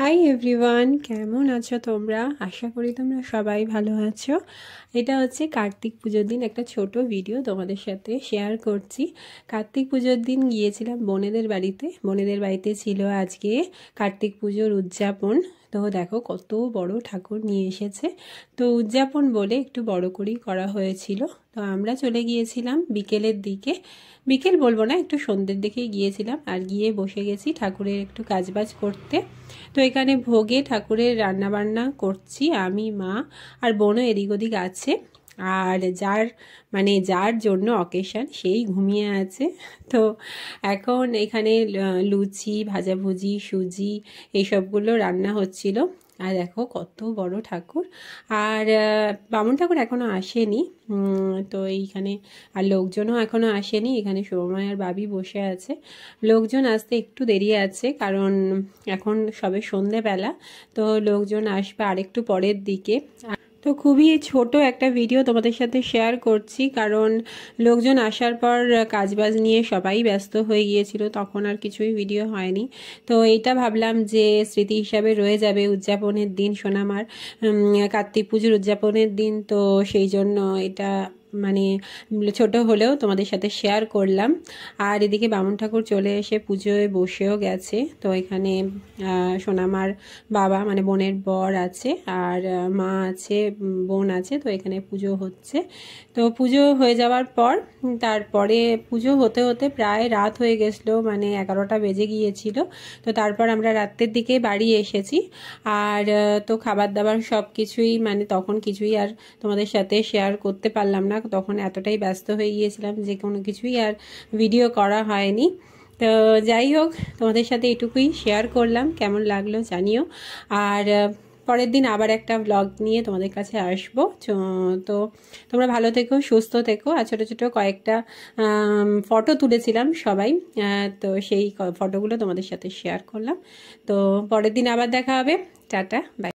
hi everyone কেমন আছো তোমরা আশা করি তোমরা সবাই ভালো আছো এটা হচ্ছে কার্তিক পুজোর দিন একটা ছোট ভিডিও তোমাদের সাথে শেয়ার করছি কার্তিক পুজোর দিন গিয়েছিলাম বোনেদের বাড়িতে বোনেদের বাড়িতে ছিল আজকে কার্তিক পুজোর উদযাপন তো দেখো কত বড় ঠাকুর নিয়ে এসেছে তো উদযাপন বলে একটু বড় করেই করা হয়েছিল তো আমরা চলে গিয়েছিলাম বিকেলের দিকে বিকেল বলবো না একটু সন্ধ্যের দিকেই গিয়েছিলাম আর গিয়ে বসে গেছি ঠাকুরের একটু কাজবাজ করতে তো এখানে ভোগে ঠাকুরের রান্নাবান্না করছি আমি মা আর বোনও এদিক ওদিক আছে আর যার মানে যার জন্য অকেশান সেই ঘুমিয়ে আছে তো এখন এখানে লুচি ভাজাভুজি সুজি এইসবগুলো রান্না হচ্ছিল আর দেখো কত বড় ঠাকুর আর বামন ঠাকুর এখনও আসেনি তো এইখানে আর লোকজনও এখনও আসেনি এখানে সোময় আর বাবি বসে আছে লোকজন আসতে একটু দেরি আছে কারণ এখন সবে সন্ধেবেলা তো লোকজন আসবে আরেকটু পরের দিকে তো খুবই ছোট একটা ভিডিও তোমাদের সাথে শেয়ার করছি কারণ লোকজন আসার পর কাজবাজ নিয়ে সবাই ব্যস্ত হয়ে গিয়েছিল তখন আর কিছুই ভিডিও হয়নি তো এইটা ভাবলাম যে স্মৃতি হিসাবে রয়ে যাবে উদযাপনের দিন সোনামার কার্তিক পুজোর উদযাপনের দিন তো সেই জন্য এটা মানে ছোট হলেও তোমাদের সাথে শেয়ার করলাম আর এদিকে বামন ঠাকুর চলে এসে পুজোয় বসেও গেছে তো এখানে সোনামার বাবা মানে বোনের বর আছে আর মা আছে বোন আছে তো এখানে পুজো হচ্ছে তো পুজো হয়ে যাওয়ার পর তারপরে পুজো হতে হতে প্রায় রাত হয়ে গেছিলো মানে এগারোটা বেজে গিয়েছিল তো তারপর আমরা রাত্রের দিকে বাড়ি এসেছি আর তো খাবার দাবার সব কিছুই মানে তখন কিছুই আর তোমাদের সাথে শেয়ার করতে পারলাম না তখন এতটাই ব্যস্ত হয়ে গিয়েছিলাম যে কোনো কিছুই আর ভিডিও করা হয়নি তো যাই হোক তোমাদের সাথে এটুকুই শেয়ার করলাম কেমন লাগলো জানিও আর পরের দিন আবার একটা ব্লগ নিয়ে তোমাদের কাছে আসবো তো তোমরা ভালো থেকো সুস্থ থেকো আর ছোটো ছোটো কয়েকটা ফটো তুলেছিলাম সবাই তো সেই ফটোগুলো তোমাদের সাথে শেয়ার করলাম তো পরের দিন আবার দেখা হবে টাটা বাই